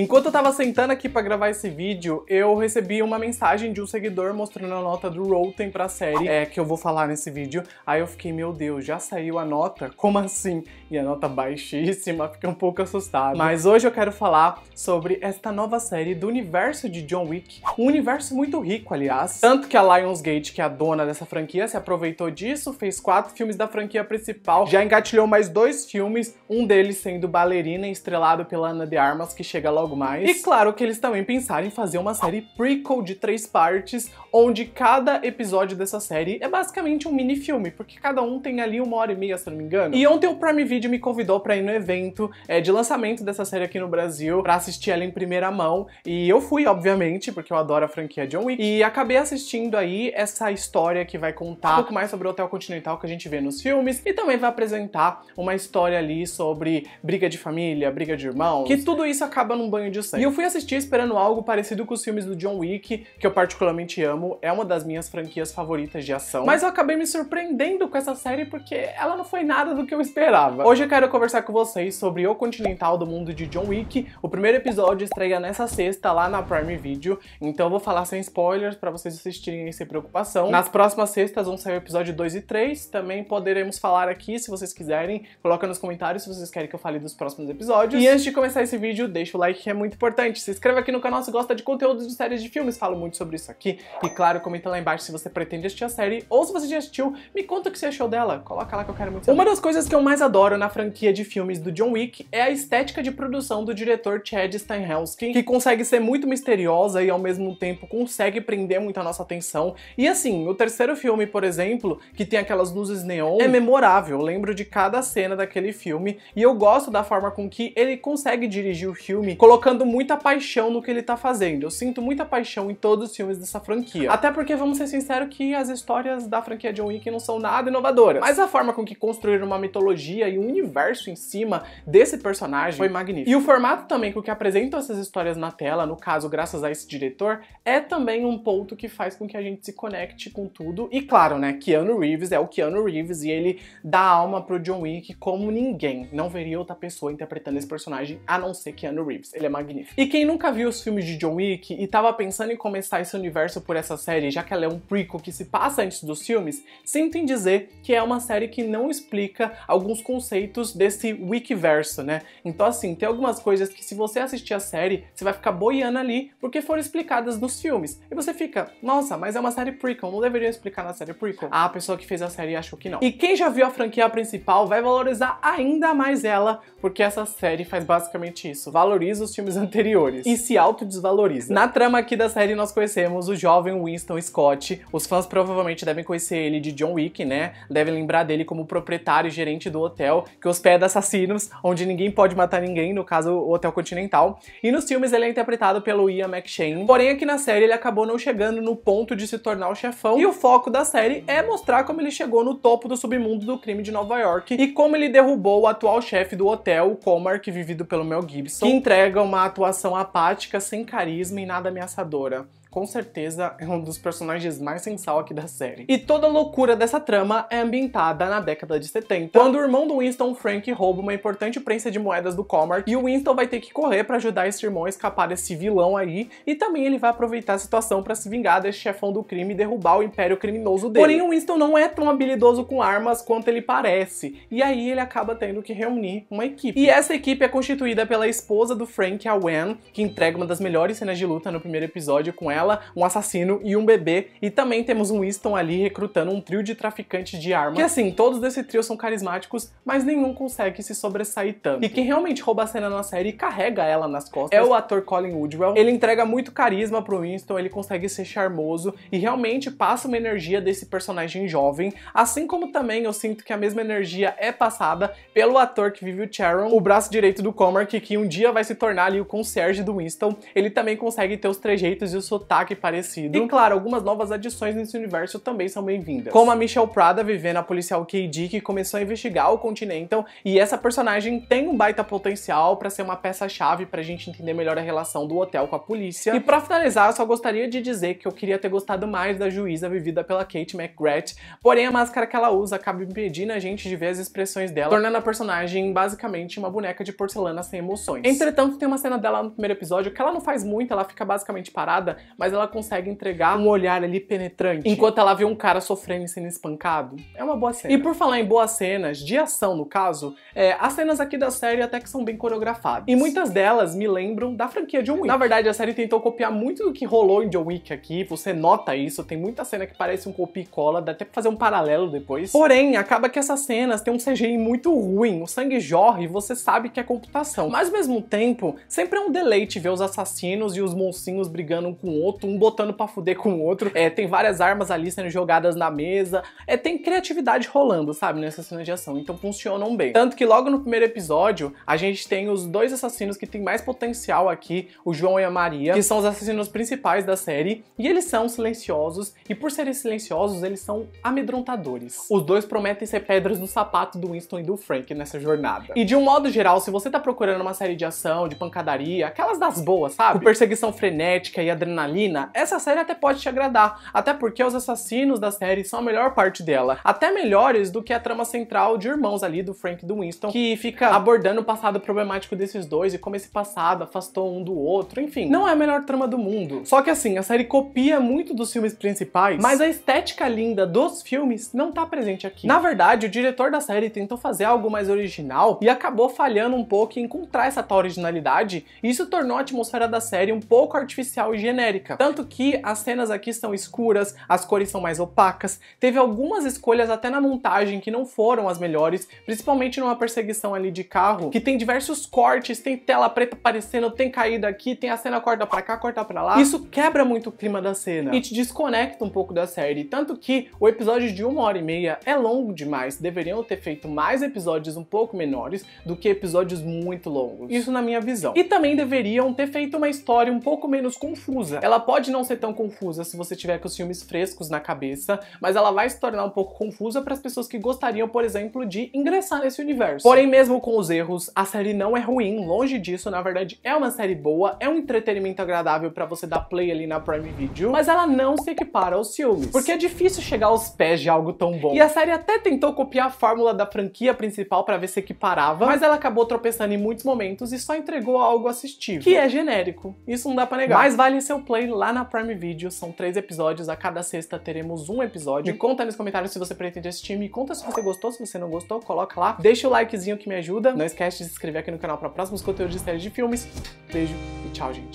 Enquanto eu tava sentando aqui para gravar esse vídeo, eu recebi uma mensagem de um seguidor mostrando a nota do Rotten pra série, é, que eu vou falar nesse vídeo. Aí eu fiquei, meu Deus, já saiu a nota? Como assim? E a nota baixíssima, fiquei um pouco assustado. Mas hoje eu quero falar sobre esta nova série do universo de John Wick. Um universo muito rico, aliás. Tanto que a Lionsgate, que é a dona dessa franquia, se aproveitou disso, fez quatro filmes da franquia principal, já engatilhou mais dois filmes, um deles sendo Ballerina, estrelado pela Ana de Armas, que chega logo logo mais. E claro que eles também pensaram em fazer uma série prequel de três partes, onde cada episódio dessa série é basicamente um mini filme, porque cada um tem ali uma hora e meia, se não me engano. E ontem o Prime Video me convidou para ir no evento é, de lançamento dessa série aqui no Brasil, para assistir ela em primeira mão. E eu fui, obviamente, porque eu adoro a franquia John Wick. E acabei assistindo aí essa história que vai contar um pouco mais sobre o Hotel Continental que a gente vê nos filmes e também vai apresentar uma história ali sobre briga de família, briga de irmãos, que tudo isso acaba num banho banho de sangue. E eu fui assistir esperando algo parecido com os filmes do John Wick, que eu particularmente amo, é uma das minhas franquias favoritas de ação. Mas eu acabei me surpreendendo com essa série porque ela não foi nada do que eu esperava. Hoje eu quero conversar com vocês sobre O Continental do Mundo de John Wick. O primeiro episódio estreia nessa sexta lá na Prime Video, então eu vou falar sem spoilers para vocês assistirem sem preocupação. Nas próximas sextas vão sair o episódio 2 e 3, também poderemos falar aqui se vocês quiserem. Coloca nos comentários se vocês querem que eu fale dos próximos episódios. E antes de começar esse vídeo, deixa o like like é muito importante. Se inscreva aqui no canal se gosta de conteúdos de séries de filmes, falo muito sobre isso aqui. E claro, comenta lá embaixo se você pretende assistir a série ou se você já assistiu, me conta o que você achou dela. Coloca lá que eu quero muito saber. Uma das coisas que eu mais adoro na franquia de filmes do John Wick é a estética de produção do diretor Chad Stahelski, que consegue ser muito misteriosa e ao mesmo tempo consegue prender muito a nossa atenção. E assim, o terceiro filme, por exemplo, que tem aquelas luzes neon, é memorável. Eu lembro de cada cena daquele filme e eu gosto da forma com que ele consegue dirigir o filme, colocando muita paixão no que ele tá fazendo. Eu sinto muita paixão em todos os filmes dessa franquia. Até porque, vamos ser sinceros, que as histórias da franquia John Wick não são nada inovadoras. Mas a forma com que construíram uma mitologia e um universo em cima desse personagem foi magnífico. E o formato também com que apresentam essas histórias na tela, no caso, graças a esse diretor, é também um ponto que faz com que a gente se conecte com tudo. E claro, né, Keanu Reeves é o Keanu Reeves e ele dá alma pro John Wick como ninguém. Não veria outra pessoa interpretando esse personagem a não ser Keanu Reeves ele é magnífico. E quem nunca viu os filmes de John Wick e tava pensando em começar esse universo por essa série, já que ela é um prequel que se passa antes dos filmes, sinto em dizer que é uma série que não explica alguns conceitos desse Wikiverso, né? Então assim, tem algumas coisas que se você assistir a série, você vai ficar boiando ali porque foram explicadas nos filmes. E você fica, nossa, mas é uma série prequel, não deveria explicar na série prequel? Ah, a pessoa que fez a série achou que não. E quem já viu a franquia principal vai valorizar ainda mais ela, porque essa série faz basicamente isso, valoriza os dos filmes anteriores e se autodesvaloriza. Na trama aqui da série nós conhecemos o jovem Winston Scott. Os fãs provavelmente devem conhecer ele de John Wick, né? Devem lembrar dele como proprietário e gerente do hotel que hospeda assassinos, onde ninguém pode matar ninguém, no caso o Hotel Continental. E nos filmes ele é interpretado pelo Ian McShane. Porém aqui na série ele acabou não chegando no ponto de se tornar o chefão. E o foco da série é mostrar como ele chegou no topo do submundo do crime de Nova York e como ele derrubou o atual chefe do hotel, o Comar, que vivido pelo Mel Gibson, que entrega uma atuação apática, sem carisma e nada ameaçadora com certeza é um dos personagens mais sensal aqui da série. E toda a loucura dessa trama é ambientada na década de 70, quando o irmão do Winston, Frank, rouba uma importante prensa de moedas do Comark e o Winston vai ter que correr para ajudar esse irmão a escapar desse vilão aí e também ele vai aproveitar a situação para se vingar desse chefão do crime e derrubar o império criminoso dele. Porém, o Winston não é tão habilidoso com armas quanto ele parece e aí ele acaba tendo que reunir uma equipe. E essa equipe é constituída pela esposa do Frank, a Wen, que entrega uma das melhores cenas de luta no primeiro episódio com ela ela, um assassino e um bebê, e também temos um Winston ali recrutando um trio de traficantes de armas. Que assim, todos desse trio são carismáticos, mas nenhum consegue se sobressair tanto. E quem realmente rouba a cena na série e carrega ela nas costas é o ator Colin Woodwell. Ele entrega muito carisma pro Winston, ele consegue ser charmoso e realmente passa uma energia desse personagem jovem, assim como também eu sinto que a mesma energia é passada pelo ator que vive o Charon, o braço direito do Comer que um dia vai se tornar ali o concierge do Winston. Ele também consegue ter os trejeitos e o sotaque sotaque parecido. E claro, algumas novas adições nesse universo também são bem-vindas. Como a Michelle Prada vivendo a policial KD que começou a investigar o Continental então, e essa personagem tem um baita potencial para ser uma peça-chave pra gente entender melhor a relação do hotel com a polícia. E para finalizar, eu só gostaria de dizer que eu queria ter gostado mais da juíza vivida pela Kate McGrath, porém a máscara que ela usa acaba impedindo a gente de ver as expressões dela, tornando a personagem basicamente uma boneca de porcelana sem emoções. Entretanto, tem uma cena dela no primeiro episódio que ela não faz muito, ela fica basicamente parada, mas ela consegue entregar um olhar ali penetrante enquanto ela vê um cara sofrendo e sendo espancado. É uma boa cena. E por falar em boas cenas, de ação no caso, é, as cenas aqui da série até que são bem coreografadas. E muitas delas me lembram da franquia John Wick. Na verdade, a série tentou copiar muito do que rolou em John Wick aqui, você nota isso, tem muita cena que parece um copia e cola, dá até pra fazer um paralelo depois. Porém, acaba que essas cenas têm um CGI muito ruim, o sangue jorre e você sabe que é computação. Mas ao mesmo tempo, sempre é um deleite ver os assassinos e os moncinhos brigando um com o outro outro, um botando pra fuder com o outro. É, tem várias armas ali sendo jogadas na mesa. É, tem criatividade rolando, sabe, nessa cena de ação. Então funcionam bem. Tanto que logo no primeiro episódio, a gente tem os dois assassinos que tem mais potencial aqui, o João e a Maria, que são os assassinos principais da série. E eles são silenciosos, e por serem silenciosos, eles são amedrontadores. Os dois prometem ser pedras no sapato do Winston e do Frank nessa jornada. E de um modo geral, se você tá procurando uma série de ação, de pancadaria, aquelas das boas, sabe? Com perseguição frenética e adrenalina, essa série até pode te agradar, até porque os assassinos da série são a melhor parte dela, até melhores do que a trama central de Irmãos ali do Frank e do Winston, que fica abordando o passado problemático desses dois e como esse passado afastou um do outro, enfim. Não é a melhor trama do mundo. Só que assim, a série copia muito dos filmes principais, mas a estética linda dos filmes não tá presente aqui. Na verdade, o diretor da série tentou fazer algo mais original e acabou falhando um pouco em encontrar essa tal originalidade, e isso tornou a atmosfera da série um pouco artificial e genérica. Tanto que as cenas aqui são escuras, as cores são mais opacas, teve algumas escolhas até na montagem que não foram as melhores, principalmente numa perseguição ali de carro, que tem diversos cortes, tem tela preta aparecendo, tem caída aqui, tem a cena corta pra cá, corta pra lá. Isso quebra muito o clima da cena e te desconecta um pouco da série, tanto que o episódio de uma hora e meia é longo demais, deveriam ter feito mais episódios um pouco menores do que episódios muito longos. Isso na minha visão. E também deveriam ter feito uma história um pouco menos confusa. Ela pode não ser tão confusa se você tiver com os filmes frescos na cabeça, mas ela vai se tornar um pouco confusa para as pessoas que gostariam, por exemplo, de ingressar nesse universo. Porém, mesmo com os erros, a série não é ruim, longe disso, na verdade é uma série boa, é um entretenimento agradável para você dar play ali na Prime Video, mas ela não se equipara aos filmes, porque é difícil chegar aos pés de algo tão bom. E a série até tentou copiar a fórmula da franquia principal para ver se equiparava, mas ela acabou tropeçando em muitos momentos e só entregou algo assistível, que é genérico. Isso não dá para negar. Mas vale seu play Play lá na Prime Video. São três episódios, a cada sexta teremos um episódio. Me conta nos comentários se você pretende assistir, me conta se você gostou, se você não gostou, coloca lá. Deixa o likezinho que me ajuda. Não esquece de se inscrever aqui no canal para próximos conteúdos de séries de filmes. Beijo e tchau, gente.